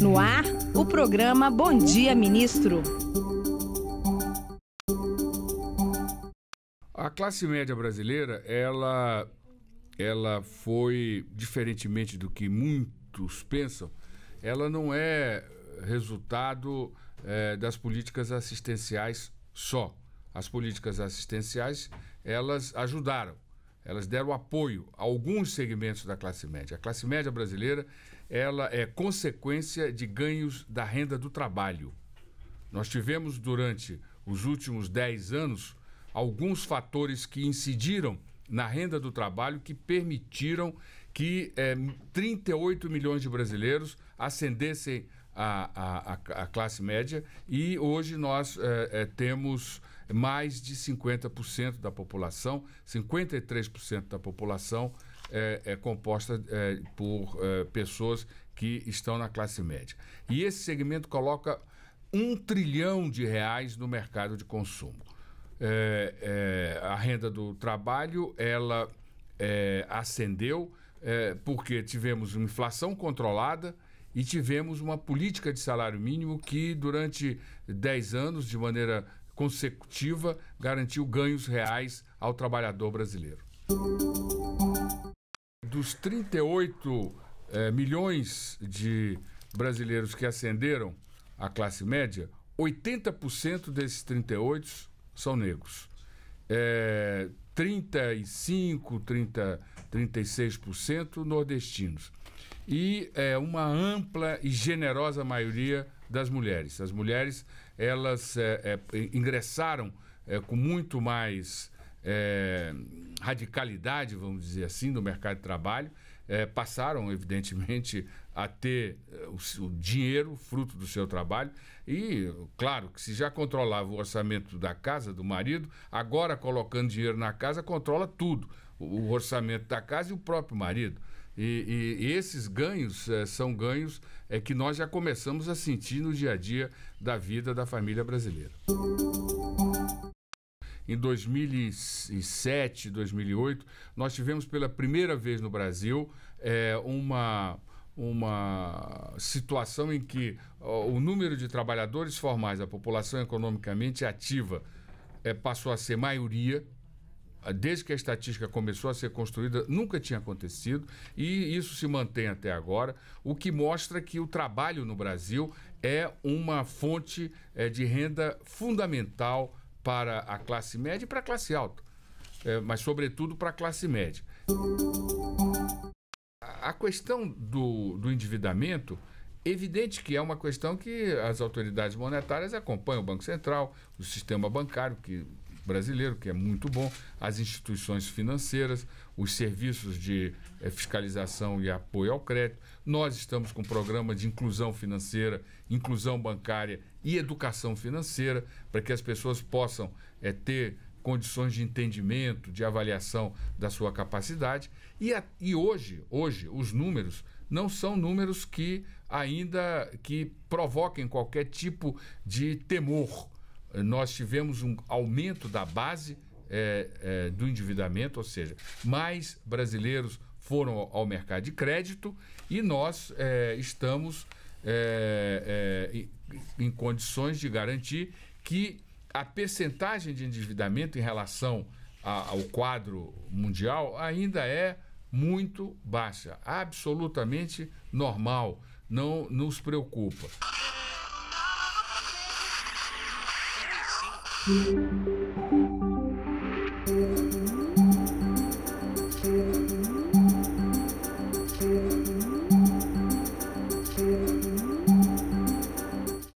No ar, o programa Bom Dia Ministro. A classe média brasileira, ela ela foi diferentemente do que muitos pensam, ela não é resultado é, das políticas assistenciais só. As políticas assistenciais, elas ajudaram, elas deram apoio a alguns segmentos da classe média. A classe média brasileira ela é consequência de ganhos da renda do trabalho. Nós tivemos durante os últimos 10 anos alguns fatores que incidiram na renda do trabalho que permitiram que é, eh, 38 milhões de brasileiros ascendessem à, classe média e hoje nós é, é, temos mais de 50% da população, 53% da população é, é composta é, por é, pessoas que estão na classe média. E esse segmento coloca um trilhão de reais no mercado de consumo. É, é, a renda do trabalho ela é, ascendeu porque tivemos uma inflação controlada e tivemos uma política de salário mínimo que, durante 10 anos, de maneira consecutiva garantiu ganhos reais ao trabalhador brasileiro. Dos 38 eh, milhões de brasileiros que ascenderam à classe média, 80% desses 38 são negros. É, 35, 30, 36% nordestinos. E é, uma ampla e generosa maioria das mulheres. As mulheres elas é, é, ingressaram é, com muito mais é, radicalidade, vamos dizer assim, no mercado de trabalho. É, passaram, evidentemente, a ter é, o, o, dinheiro fruto do seu trabalho. E, claro, que se já controlava o orçamento da casa, do marido, agora colocando dinheiro na casa, controla tudo: o, o orçamento da casa e o próprio marido. E, e, e esses ganhos é, são ganhos é, que nós já começamos a sentir no dia a dia da vida da família brasileira. Em 2007, 2008, nós tivemos pela primeira vez no Brasil é, uma, uma situação em que ó, o número de trabalhadores formais, a população economicamente ativa, é, passou a ser maioria desde que a estatística começou a ser construída, nunca tinha acontecido e isso se mantém até agora, o que mostra que o trabalho no Brasil é uma fonte é, de renda fundamental para a classe média e para a classe alta, é, mas, sobretudo, para a classe média. A questão do, do endividamento. Evidente que é uma questão que as autoridades monetárias acompanham, o Banco Central, o sistema bancário, que brasileiro, que é muito bom, as instituições financeiras, os serviços de eh, fiscalização e apoio ao crédito. Nós estamos com programa de inclusão financeira, inclusão bancária e educação financeira, para que as pessoas possam eh, ter condições de entendimento, de avaliação da sua capacidade. E, a, e hoje, hoje, os números não são números que ainda que provoquem qualquer tipo de temor nós tivemos um aumento da base é, é, do endividamento, ou seja, mais brasileiros foram ao, mercado de crédito e nós é, estamos é, é, em, em condições de garantir que a percentagem de endividamento em relação a, ao quadro mundial ainda é muito baixa, absolutamente normal, não nos preocupa. うん